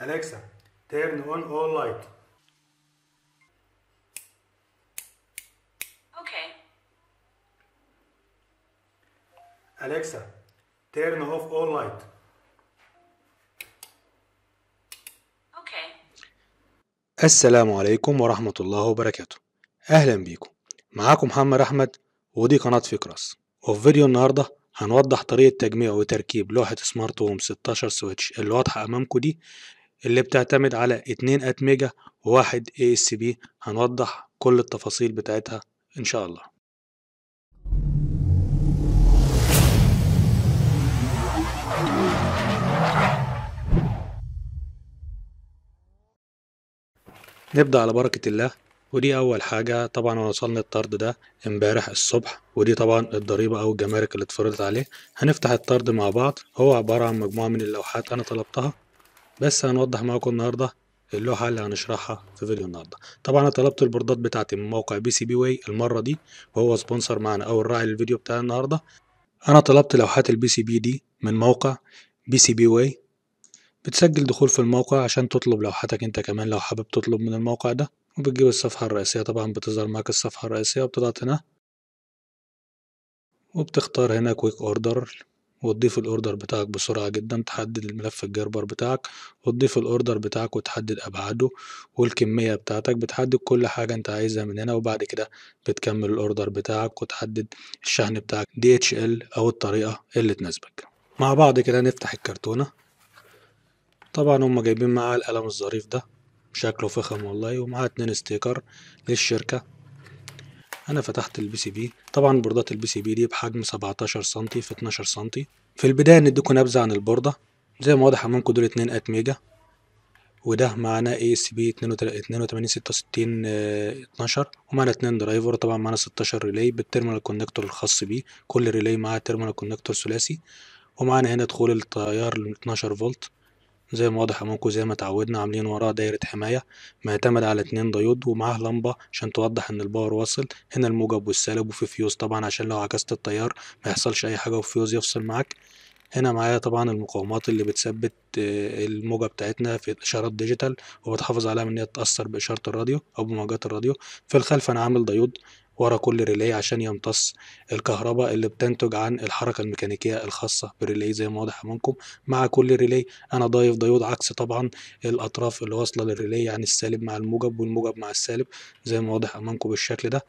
Alexa, turn on all light. Okay. Alexa, turn off all light. Okay. السلام عليكم ورحمة الله وبركاته أهلا بيكم معاكم محمد أحمد ودي قناة فكرس وفي فيديو النهارده هنوضح طريقة تجميع وتركيب لوحة سمارت هوم 16 سويتش اللي واضحة أمامكم دي اللي بتعتمد على اتنين أتمجة وواحد بي هنوضح كل التفاصيل بتاعتها إن شاء الله نبدأ على بركة الله ودي أول حاجة طبعا وصلنا الطرد ده امبارح الصبح ودي طبعا الضريبة أو الجمارك اللي اتفرضت عليه هنفتح الطرد مع بعض هو عبارة عن مجموعة من اللوحات أنا طلبتها بس هنوضح معاكم النهارده اللوحة اللي هنشرحها في فيديو النهارده طبعا انا طلبت البوردات بتاعتي من موقع بي سي بي واي المرة دي وهو سبونسر معنا او الراعي للفيديو بتاع النهارده انا طلبت لوحات البي سي بي دي من موقع بي سي بي واي بتسجل دخول في الموقع عشان تطلب لوحاتك انت كمان لو حابب تطلب من الموقع ده وبتجيب الصفحة الرئيسية طبعا بتظهر معاك الصفحة الرئيسية وبتضغط هنا وبتختار هنا كويك اوردر وتضيف الاوردر بتاعك بسرعة جدا تحدد الملف الجربر بتاعك وتضيف الاوردر بتاعك وتحدد ابعاده والكمية بتاعتك بتحدد كل حاجة انت عايزها من هنا وبعد كده بتكمل الاوردر بتاعك وتحدد الشحن بتاعك DHL او الطريقة اللي تناسبك مع بعض كده نفتح الكرتونة طبعا هم جايبين معاها القلم الظريف ده شكله فخم والله ومعاه اتنين ستيكر للشركة انا فتحت البي سي بي طبعا بوردات البي سي بي دي بحجم 17 سم في 12 سم في البدايه نديكم نبذه عن البورده زي ما واضح امامكم دول 2 ات ميجا وده معانا اي اس بي 82 12 ومعانا 2 درايفر طبعا معانا 16 ريلي بالترمينال كونكتور الخاص بيه كل ريلي معاه ترمينال كونكتور ثلاثي ومعانا هنا دخول التيار ال 12 فولت زي ما واضح امامكم زي ما اتعودنا عاملين وراه دايره حمايه معتمدة على اتنين ديود ومعاها لمبه عشان توضح ان الباور واصل هنا الموجب والسالب وفي فيوز طبعا عشان لو عكست التيار ما يحصلش اي حاجه وفيوز يفصل معاك هنا معايا طبعا المقاومات اللي بتثبت آه، الموجة بتاعتنا في اشارات ديجيتال وبتحافظ عليها من إنها تتأثر بإشارة الراديو أو بموجات الراديو في الخلف أنا عامل ديود ورا كل ريلي عشان يمتص الكهرباء اللي بتنتج عن الحركة الميكانيكية الخاصة بالريلي زي ما واضح أمامكم مع كل ريلي أنا ضايف ديود عكس طبعا الأطراف اللي واصلة للريلي يعني السالب مع الموجب والموجب مع السالب زي ما واضح أمامكم بالشكل ده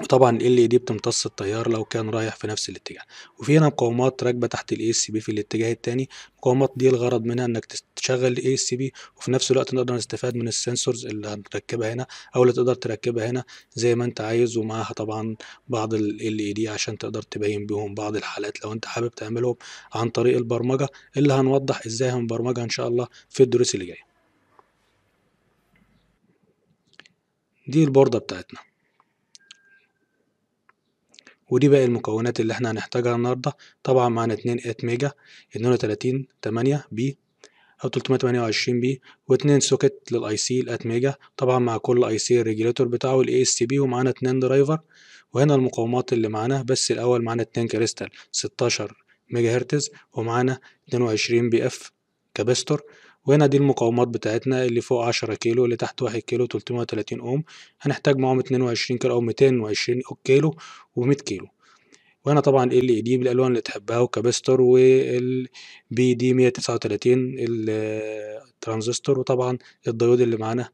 وطبعا إيه ال اي دي بتمتص التيار لو كان رايح في نفس الاتجاه وفي هنا مقاومات راكبه تحت الاي اس بي في الاتجاه الثاني المقاومات دي الغرض منها انك تشغل الاي اس بي وفي نفس الوقت نقدر نستفاد من السنسورز اللي هنركبها هنا او اللي تقدر تركبها هنا زي ما انت عايز ومعاها طبعا بعض ال اي دي e عشان تقدر تبين بيهم بعض الحالات لو انت حابب تعملهم عن طريق البرمجه اللي هنوضح ازاي هنبرمجها ان شاء الله في الدروس اللي جايه دي البورده بتاعتنا ودي باقي المكونات اللي احنا هنحتاجها النهارده طبعا معانا 2 8 ميجا 32 8 بي او 328 بي واتنين سوكت للاي سي الات ميجا طبعا مع كل اي سي الريجوليتور بتاعه الاي اس بي ومعانا اتنين درايفر وهنا المقاومات اللي معانا بس الاول معانا اتنين كريستال 16 ميجا هرتز ومعانا 22 بي اف كابستور وهنا دي المقاومات بتاعتنا اللي فوق 10 كيلو اللي تحت 1 كيلو 330 اوم هنحتاج معاهم 22 كيلو او 220 كيلو و100 كيلو وهنا طبعا ال اي دي بالالوان اللي تحبها وكابستر والبي دي 139 الترانزستور وطبعا الديود اللي معانا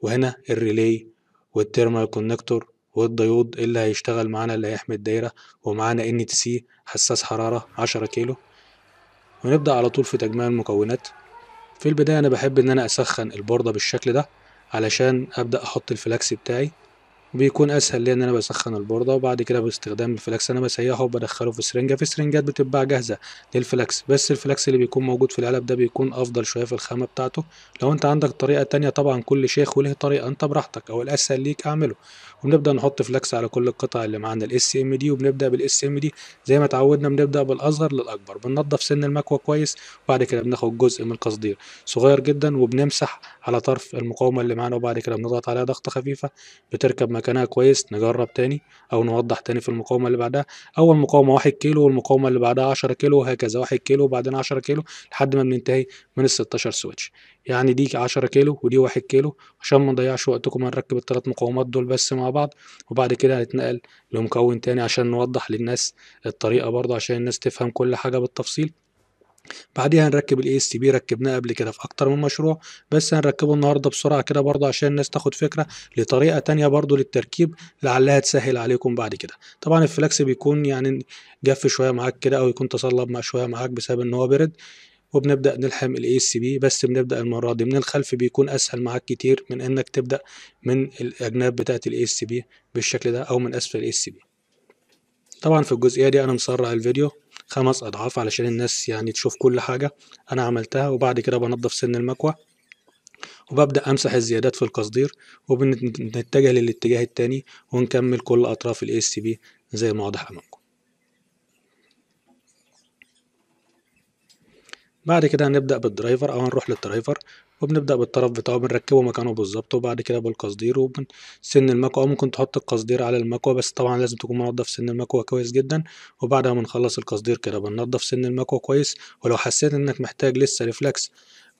وهنا الريلي والترمال كونكتور والديود اللي هيشتغل معانا اللي هيحمي الدايره ومعانا ان تي سي حساس حراره 10 كيلو ونبدا على طول في تجميع المكونات في البداية أنا بحب إن أنا أسخن البوردة بالشكل ده علشان أبدأ أحط الفلاكس بتاعي وبيكون اسهل لان انا بسخن البورده وبعد كده باستخدام الفلاكس انا بسيحه وبدخله في سرنجه في سرنجات بتتباع جاهزه للفلاكس بس الفلاكس اللي بيكون موجود في العلب ده بيكون افضل شويه في الخامه بتاعته لو انت عندك طريقه تانية طبعا كل شيخ وله طريقه انت براحتك او الاسهل ليك اعمله وبنبدا نحط فلاكس على كل القطع اللي معانا الاس ام دي وبنبدا بالاس ام دي زي ما اتعودنا بنبدا بالاصغر للاكبر بننضف سن المكوى كويس وبعد كده بناخد جزء من القصدير صغير جدا وبنمسح على طرف المقاومة اللي معانا وبعد كده بنضغط عليها ضغطة خفيفة بتركب مكانها كويس نجرب تاني أو نوضح تاني في المقاومة اللي بعدها أول مقاومة واحد كيلو والمقاومة اللي بعدها عشرة كيلو وهكذا واحد كيلو وبعدين عشرة كيلو لحد ما بننتهي من الستاشر سويتش يعني دي عشرة كيلو ودي واحد كيلو عشان ما نضيعش وقتكم هنركب التلات مقاومات دول بس مع بعض وبعد كده هنتنقل لمكون تاني عشان نوضح للناس الطريقة برضه عشان الناس تفهم كل حاجة بالتفصيل بعديها هنركب الاي اس بي ركبناه قبل كده في اكتر من مشروع بس هنركبه النهارده بسرعه كده برضه عشان الناس تاخد فكره لطريقه تانية برضه للتركيب لعلها تسهل عليكم بعد كده طبعا الفلاكس بيكون يعني جف شويه معاك كده او يكون تصلب مع شويه معاك بسبب ان هو برد وبنبدا نلحم الاي اس بي بس بنبدا المره دي من الخلف بيكون اسهل معاك كتير من انك تبدا من الاجناب بتاعه الاي اس بي بالشكل ده او من اسفل الاي اس بي طبعا في الجزئيه دي انا مسرع الفيديو خمس أضعاف علشان الناس يعني تشوف كل حاجة أنا عملتها وبعد كده بنضف سن المكوى وببدأ أمسح الزيادات في القصدير وبنتجه للاتجاه التاني ونكمل كل أطراف اس ACB زي ما واضح أمامكم بعد كده هنبدأ بالدرايفر أو هنروح للدرايفر وبنبدأ بالطرف بتاعه بنركبه مكانه بالظبط وبعد كده بالقصدير وبنسن المكوة ممكن تحط القصدير على المكوة بس طبعا لازم تكون منضف سن المكوة كويس جدا وبعدها بنخلص القصدير كده بننضف سن المكوة كويس ولو حسيت انك محتاج لسه ريفلكس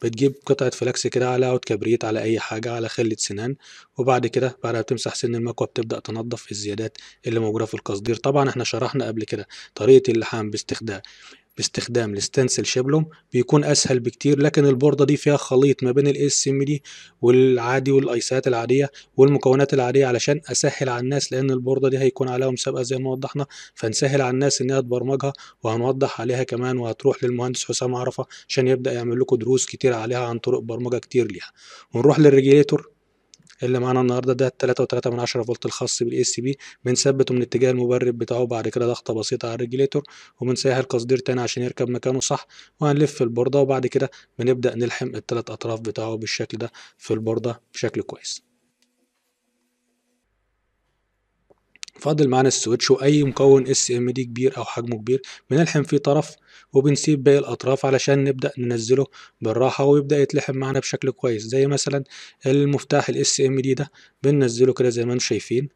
بتجيب قطعة فلاكس كده على عود كبريت على أي حاجة على خلة سنان وبعد كده بعد ما بتمسح سن المكوة بتبدأ تنظف الزيادات اللي موجودة في القصدير طبعا احنا شرحنا قبل كده طريقة اللحام باستخدام باستخدام الستنسل شبلوم بيكون اسهل بكتير لكن البوردة دي فيها خليط ما بين الاس ام دي والعادي والايسات العادية والمكونات العادية علشان اسهل على الناس لان البوردة دي هيكون عليها مسابقة زي ما وضحنا فنسهل على الناس انها تبرمجها وهنوضح عليها كمان وهتروح للمهندس حسام عرفة عشان يبدأ يعمل لكم دروس كتير عليها عن طرق برمجة كتير ليها ونروح للريجيليتور اللي معانا النهارده ده 3.3 فولت الخاص بالاي اس بي بنثبته من اتجاه المبرد بتاعه بعد كده ضغطه بسيطه على الريجليتور وبنسهل قصدير تاني عشان يركب مكانه صح وهنلف البورده وبعد كده بنبدا نلحم الثلاث اطراف بتاعه بالشكل ده في البورده بشكل كويس فاضل معانا السويتش واي مكون اس ام دي كبير او حجمه كبير بنلحم فيه طرف وبنسيب باقي الاطراف علشان نبدا ننزله بالراحه ويبدا يتلحم معانا بشكل كويس زي مثلا المفتاح الاس ام دي ده بننزله كده زي ما انتم شايفين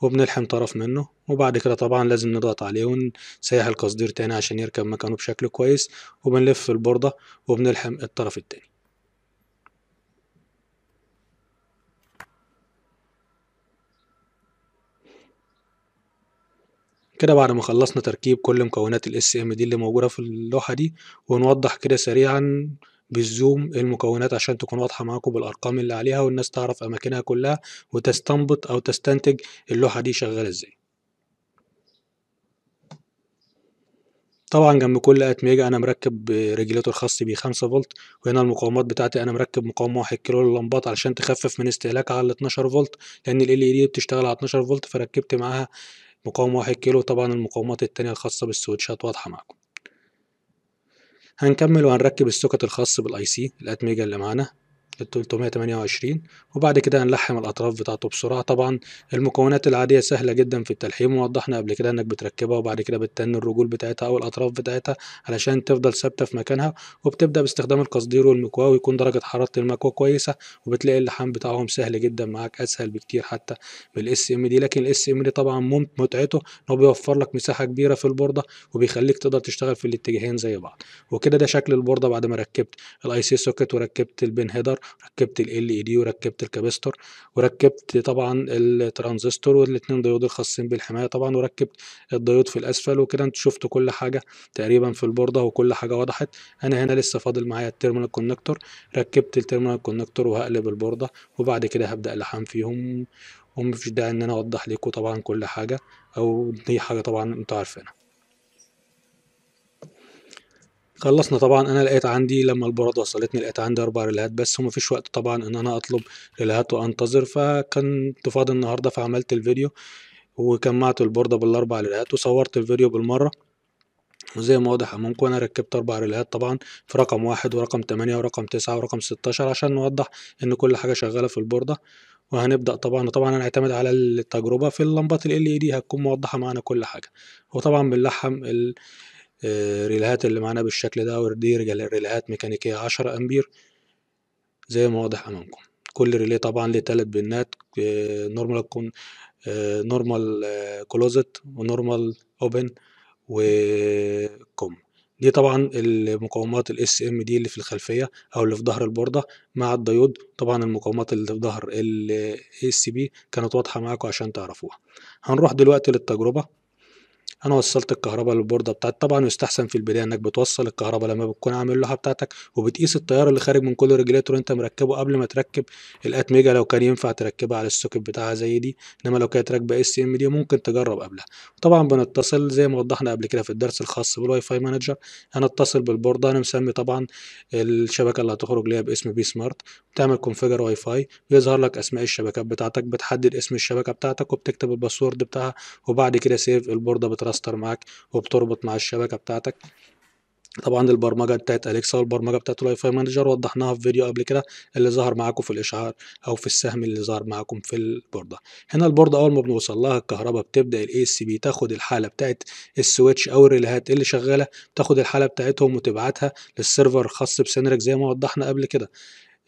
وبنلحم طرف منه وبعد كده طبعا لازم نضغط عليه ونسيح القصدير تاني عشان يركب مكانه بشكل كويس وبنلف البوردة وبنلحم الطرف التاني كده بعد ما خلصنا تركيب كل مكونات ال SM دي اللي موجودة في اللوحة دي ونوضح كده سريعا بالزوم إيه المكونات عشان تكون واضحة معاكم بالأرقام اللي عليها والناس تعرف أماكنها كلها وتستنبط أو تستنتج اللوحة دي شغالة ازاي طبعا جنب كل اتميجا انا مركب ريجليتور خاص بيه 5 فولت وهنا المقاومات بتاعتي انا مركب مقاومه 1 كيلو للمبات علشان تخفف من استهلاكها على 12 فولت لان ال LED بتشتغل على 12 فولت فركبت معاها مقاومة واحد كيلو طبعا المقاومات التانية الخاصة بالسويتشات واضحة معكم هنكمل وهنركب السوكت الخاص بالاي سي الاتميجا اللي معانا ل 328 وبعد كده هنلحم الأطراف بتاعته بسرعة طبعا المكونات العادية سهلة جدا في التلحيم ووضحنا قبل كده إنك بتركبها وبعد كده بتتن الرجول بتاعتها أو الأطراف بتاعتها علشان تفضل ثابتة في مكانها وبتبدأ باستخدام القصدير والمكواة ويكون درجة حرارة المكواه كويسة وبتلاقي اللحام بتاعهم سهل جدا معاك أسهل بكتير حتى من الاس ام دي لكن الاس ام دي طبعا متعته إن هو بيوفر لك مساحة كبيرة في البوردة وبيخليك تقدر تشتغل في الاتجاهين زي بعض وكده ده شكل البوردة بعد ما ركبت الاي سي سوكت وركبت البن هيدر ركبت ال ال دي e وركبت الكابستور وركبت طبعا الترانزستور والاثنين ديود الخاصين بالحمايه طبعا وركبت الديود في الاسفل وكده انتوا شفتوا كل حاجه تقريبا في البورده وكل حاجه وضحت انا هنا لسه فاضل معايا التيرمينال كونكتور ركبت التيرمينال كونكتور وهقلب البورده وبعد كده هبدا اللحام فيهم ومفيش داعي ان انا اوضح لكم طبعا كل حاجه او دي حاجه طبعا انتوا عارفينها خلصنا طبعا انا لقيت عندي لما البراد وصلتني لقيت عندي اربع ريلهات بس ومفيش وقت طبعا ان انا اطلب ريلهات وانتظر فكنت فاضي النهارده فعملت الفيديو وجمعت البوردة بالاربع ريلهات وصورت الفيديو بالمرة وزي ما واضح امامكم انا ركبت اربع ريلهات طبعا في رقم واحد ورقم تمانية ورقم تسعة ورقم ستاشر عشان نوضح ان كل حاجة شغالة في البوردة وهنبدأ طبعا طبعا هنعتمد على التجربة في اللمبات ال LED هتكون موضحة معانا كل حاجة وطبعا بنلحم ال آه، ريلهات اللي معانا بالشكل ده ودي ريلهات ميكانيكية عشرة أمبير زي ما واضح أمامكم كل ريلي طبعا ليه تلات بنات نورمال كون نورمال كلوزت ونورمال اوبن وكم دي طبعا المقاومات الاس ام دي اللي في الخلفيه او اللي في ظهر البورده مع الديود طبعا المقاومات اللي في ظهر الاس بي كانت واضحه معاكم عشان تعرفوها هنروح دلوقتي للتجربه انا وصلت الكهرباء للبورده بتاعتي طبعا يستحسن في البدايه انك بتوصل الكهرباء لما بتكون عامل اللوحه بتاعتك وبتقيس التيار اللي خارج من كل ريجليتور انت مركبه قبل ما تركب الاتميجا لو كان ينفع تركبها على السوكت بتاعها زي دي انما لو كانت راكبه اس ام دي ممكن تجرب قبلها طبعا بنتصل زي ما وضحنا قبل كده في الدرس الخاص بالواي فاي مانجر انا اتصل بالبورده انا مسمي طبعا الشبكه اللي هتخرج ليها باسم بي سمارت بتعمل كونفيجر واي فاي بيظهر لك اسماء الشبكات بتاعتك بتحدد اسم الشبكه بتاعتك وبتكتب الباسورد بتاعها وبعد كده سيف البورده كلاستر معاك وبتربط مع الشبكه بتاعتك طبعا البرمجه بتاعت اليكسا والبرمجه بتاعت الواي فاي مانجر وضحناها في فيديو قبل كده اللي ظهر معاكم في الاشعار او في السهم اللي ظهر معاكم في البورده هنا البورده اول ما بنوصل لها الكهرباء بتبدا الاي اس بي تاخد الحاله بتاعت السويتش او الريلهات اللي شغاله تاخد الحاله بتاعتهم وتبعتها للسيرفر الخاص بسينريك زي ما وضحنا قبل كده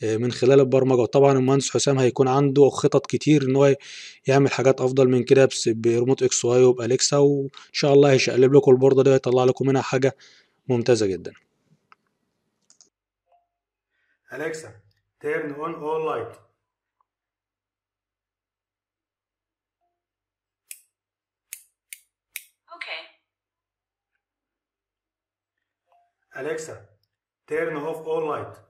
آه، من خلال البرمجه وطبعا المهندس حسام هيكون عنده خطط كتير ان هو يعمل حاجات افضل من كده بريموت اكس واي وبالكسا وان شاء الله هيشقلب لكم البورده دي ويطلع لكم منها حاجه ممتازه جدا اليكسا تيرن اون اول لايت اوكي اليكسا تيرن اوف اول لايت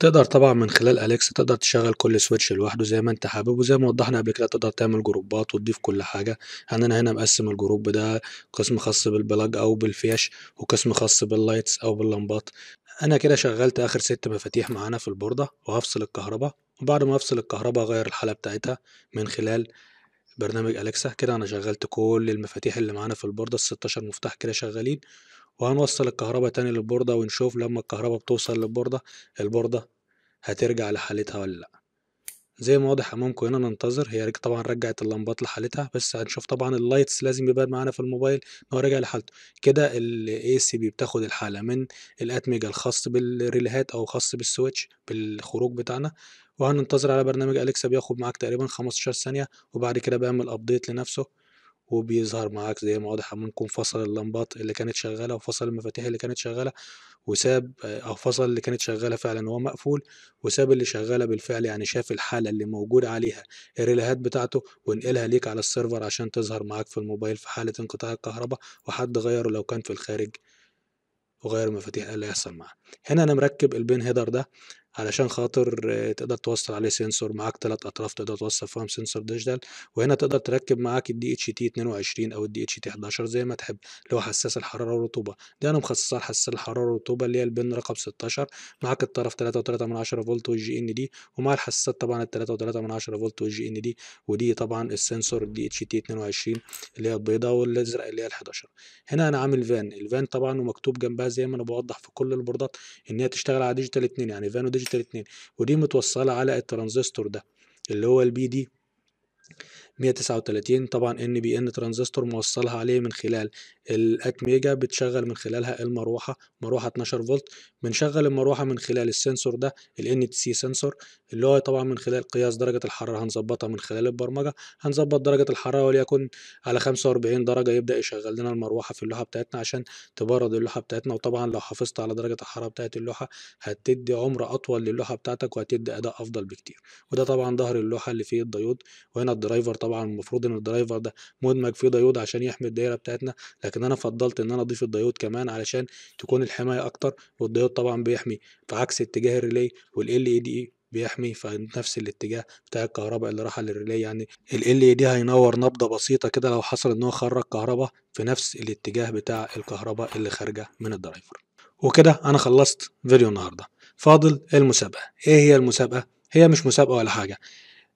تقدر طبعا من خلال اليكس تقدر تشغل كل سويتش لوحده زي ما انت حابب وزي ما وضحنا قبل كده تقدر تعمل جروبات وتضيف كل حاجه يعني انا هنا مقسم الجروب ده قسم خاص بالبلاج او بالفيش وقسم خاص باللايتس او باللمبات انا كده شغلت اخر ست مفاتيح معانا في البورده وهفصل الكهرباء وبعد ما افصل الكهرباء اغير الحاله بتاعتها من خلال برنامج اليكسا كده انا شغلت كل المفاتيح اللي معانا في البورده ال 16 مفتاح كده شغالين وهنوصل الكهرباء تاني للبوردة ونشوف لما الكهرباء بتوصل للبوردة البوردة هترجع لحالتها ولا لأ زي ما واضح امامكم هنا ننتظر هي طبعا رجعت اللمبات لحالتها بس هنشوف طبعا اللايتس لازم يبان معانا في الموبايل ان هو رجع لحالته كده الاي سي بي بتاخد الحاله من الاتمجه الخاص بالريلهات او خاص بالسويتش بالخروج بتاعنا وهننتظر على برنامج اليكسا بياخد معاك تقريبا 15 ثانيه وبعد كده بيعمل ابديت لنفسه وبيظهر معاك زي ما واضح منكم فصل اللمبات اللي كانت شغاله وفصل المفاتيح اللي كانت شغاله وساب آه، او فصل اللي كانت شغاله فعلا هو مقفول وساب اللي شغاله بالفعل يعني شاف الحاله اللي موجود عليها الريلهات بتاعته ونقلها ليك على السيرفر عشان تظهر معاك في الموبايل في حاله انقطاع الكهرباء وحد غيره لو كان في الخارج وغير المفاتيح اللي هيحصل معاه هنا انا مركب البين هيدر ده علشان خاطر آه، تقدر توصل عليه سنسور معاك ثلاث اطراف تقدر توصل فيهم سنسور ديجيتال وهنا تقدر تركب معاك الدي اتش تي 22 او الدي اتش تي 11 زي ما تحب اللي هو حساس الحراره والرطوبه دي انا مخصصها لحساس الحراره والرطوبه اللي هي البن رقم 16 معاك الطرف 3.3 فولت والجي ان دي ومع الحساسات طبعا ال 3.3 فولت والجي ان دي ودي طبعا السنسور الدي اتش تي 22 اللي هي البيضاء والازرق اللي هي ال 11 هنا انا عامل فان الفان طبعا ومكتوب جنبها زي ما انا بوضح في كل البوردات ان هي تشتغل على ديجيتال 2 يعني فان وديجيتال ديجيتال 2 ودي متوصله على الترانزستور ده اللي هو البي دي 139 طبعا ان بي ان ترانزستور موصلها عليه من خلال ميجا بتشغل من خلالها المروحه مروحه 12 فولت بنشغل المروحه من خلال السنسور ده ان تي سي سنسور اللي هو طبعا من خلال قياس درجه الحراره هنظبطها من خلال البرمجه هنظبط درجه الحراره وليكن على 45 درجه يبدا يشغل لنا المروحه في اللوحه بتاعتنا عشان تبرد اللوحه بتاعتنا وطبعا لو حافظت على درجه الحراره بتاعت اللوحه هتدي عمر اطول للوحه بتاعتك وهتدي اداء افضل بكتير وده طبعا ظهر اللوحه اللي فيه الديود وهنا الدرايفر طبعا طبعا المفروض ان الدرايفر ده مدمج فيه ديود عشان يحمي الدايره بتاعتنا لكن انا فضلت ان انا اضيف الديود كمان علشان تكون الحمايه اكتر والديود طبعا بيحمي في عكس اتجاه الريلي والال اي دي بيحمي في نفس الاتجاه بتاع الكهرباء اللي راح للريلي يعني ال ال دي هينور نبضه بسيطه كده لو حصل ان هو خرج كهرباء في نفس الاتجاه بتاع الكهرباء اللي خارجه من الدرايفر وكده انا خلصت فيديو النهارده فاضل المسابقه ايه هي المسابقه هي مش مسابقه ولا حاجه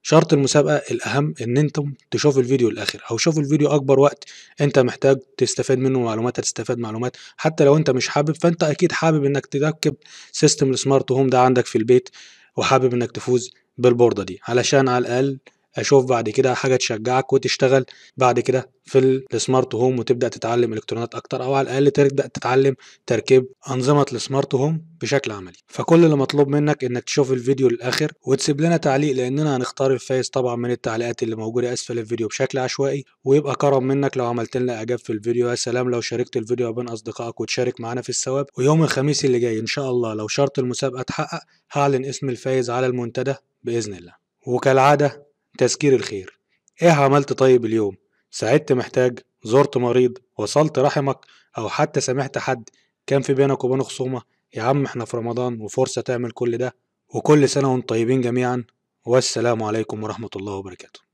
شرط المسابقة الأهم إن أنتم تشوفوا الفيديو للآخر أو شوفوا الفيديو أكبر وقت أنت محتاج تستفاد منه معلومات هتستفاد معلومات حتى لو أنت مش حابب فأنت أكيد حابب إنك تركب سيستم السمارت هوم ده عندك في البيت وحابب إنك تفوز بالبوردة دي علشان على الأقل اشوف بعد كده حاجه تشجعك وتشتغل بعد كده في السمارت هوم وتبدا تتعلم الكترونات اكتر او على الاقل تبدا تتعلم تركيب انظمه السمارت هوم بشكل عملي فكل اللي مطلوب منك انك تشوف الفيديو للاخر وتسيب لنا تعليق لاننا هنختار الفايز طبعا من التعليقات اللي موجوده اسفل الفيديو بشكل عشوائي ويبقى كرم منك لو عملت لنا اعجاب في الفيديو يا سلام لو شاركت الفيديو بين اصدقائك وتشارك معانا في الثواب ويوم الخميس اللي جاي ان شاء الله لو شرط المسابقه اتحقق هعلن اسم الفايز على المنتدى باذن الله وكالعاده تذكير الخير ايه عملت طيب اليوم ساعدت محتاج زرت مريض وصلت رحمك او حتى سامحت حد كان في بينك وبينه خصومه يا عم احنا في رمضان وفرصه تعمل كل ده وكل سنه وانتم طيبين جميعا والسلام عليكم ورحمه الله وبركاته